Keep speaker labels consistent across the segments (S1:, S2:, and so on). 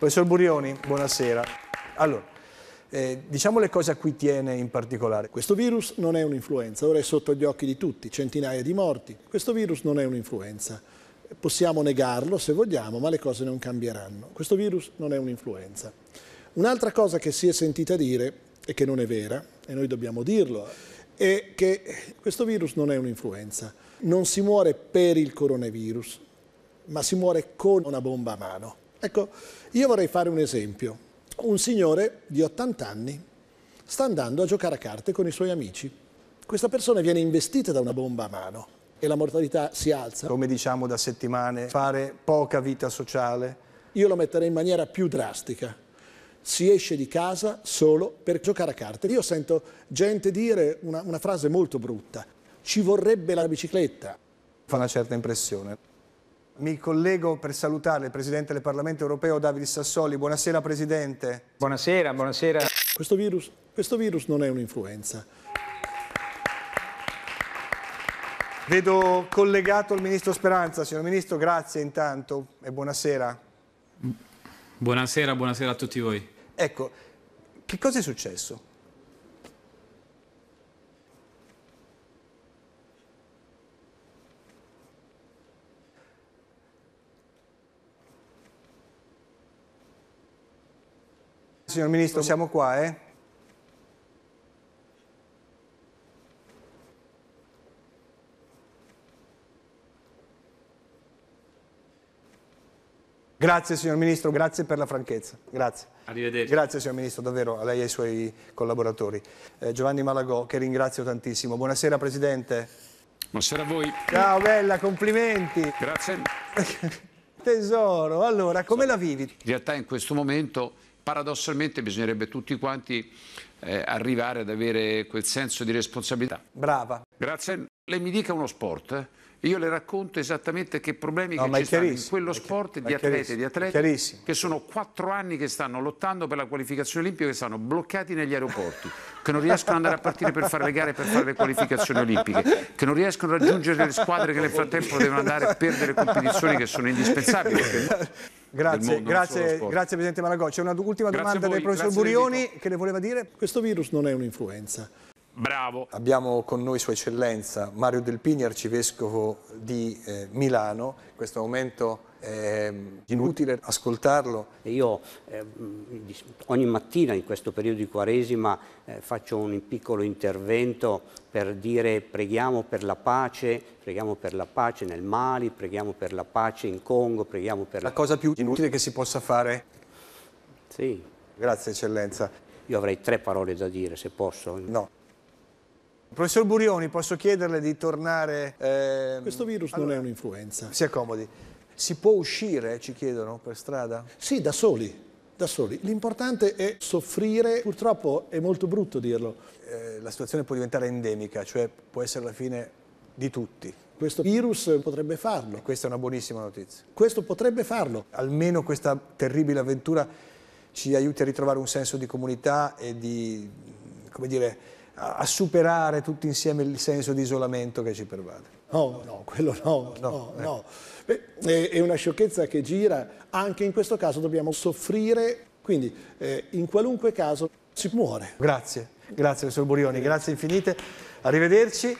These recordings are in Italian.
S1: Professor Burioni, buonasera. Allora, eh, diciamo le cose a cui tiene in particolare. Questo virus non è un'influenza, ora è sotto gli occhi di tutti, centinaia di morti. Questo virus non è un'influenza. Possiamo negarlo se vogliamo, ma le cose non cambieranno. Questo virus non è un'influenza. Un'altra cosa che si è sentita dire, e che non è vera, e noi dobbiamo dirlo, è che questo virus non è un'influenza. Non si muore per il coronavirus, ma si muore con una bomba a mano. Ecco, io vorrei fare un esempio. Un signore di 80 anni sta andando a giocare a carte con i suoi amici. Questa persona viene investita da una bomba a mano e la mortalità si alza. Come diciamo da settimane, fare poca vita sociale. Io lo metterei in maniera più drastica. Si esce di casa solo per giocare a carte. Io sento gente dire una, una frase molto brutta. Ci vorrebbe la bicicletta. Fa una certa impressione. Mi collego per salutare il Presidente del Parlamento europeo Davide Sassoli. Buonasera Presidente. Buonasera, buonasera. Questo virus, questo virus non è un'influenza. Vedo collegato il Ministro Speranza. Signor Ministro, grazie intanto e buonasera. Buonasera, buonasera a tutti voi. Ecco, che cosa è successo? Signor Ministro, siamo qua, eh? Grazie signor Ministro, grazie per la franchezza. Grazie. Arrivederci. Grazie signor Ministro, davvero a lei e ai suoi collaboratori. Eh, Giovanni Malagò, che ringrazio tantissimo. Buonasera Presidente. Buonasera a voi. Ciao bella, complimenti. Grazie. Tesoro, allora come la vivi? In
S2: realtà in questo momento paradossalmente bisognerebbe tutti quanti eh, arrivare ad avere quel senso di responsabilità. Brava. Grazie. Lei mi dica uno sport. Io le racconto esattamente che problemi no, che ci stanno in quello sport di atleti, di atleti che sono quattro anni che stanno lottando per la qualificazione olimpica, che stanno bloccati negli aeroporti, che non riescono ad andare a partire per fare le gare, per fare le qualificazioni olimpiche, che non riescono a raggiungere le squadre che nel frattempo devono andare a perdere competizioni che sono indispensabili. Perché...
S1: Grazie, mondo, grazie, grazie Presidente Malagò. C'è un'ultima domanda del professor Burioni che le voleva dire. Questo virus non è un'influenza. Bravo. Abbiamo con noi Sua Eccellenza Mario Delpini, arcivescovo di eh, Milano. In questo momento è ehm, inutile ascoltarlo. Io eh, ogni mattina in questo periodo di Quaresima eh, faccio un piccolo intervento per dire preghiamo per la pace, preghiamo per la pace nel Mali, preghiamo per la pace in Congo, preghiamo per la... La cosa più inutile che si possa fare? Sì. Grazie Eccellenza. Io avrei tre parole da dire, se posso. No. Professor Burioni, posso chiederle di tornare... Eh... Questo virus allora, non è un'influenza. Si accomodi. Si può uscire, ci chiedono, per strada? Sì, da soli. Da soli. L'importante è soffrire, purtroppo è molto brutto dirlo. Eh, la situazione può diventare endemica, cioè può essere la fine di tutti. Questo virus potrebbe farlo. E questa è una buonissima notizia. Questo potrebbe farlo. Almeno questa terribile avventura ci aiuti a ritrovare un senso di comunità e di, come dire, a superare tutti insieme il senso di isolamento che ci pervade. No, no, quello no, no, no. Eh. no. Beh, è una sciocchezza che gira, anche in questo caso dobbiamo soffrire, quindi eh, in qualunque caso si muore. Grazie, grazie professor Burioni, grazie infinite, arrivederci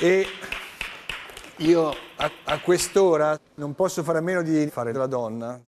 S1: e io a, a quest'ora non posso fare a meno di fare la donna.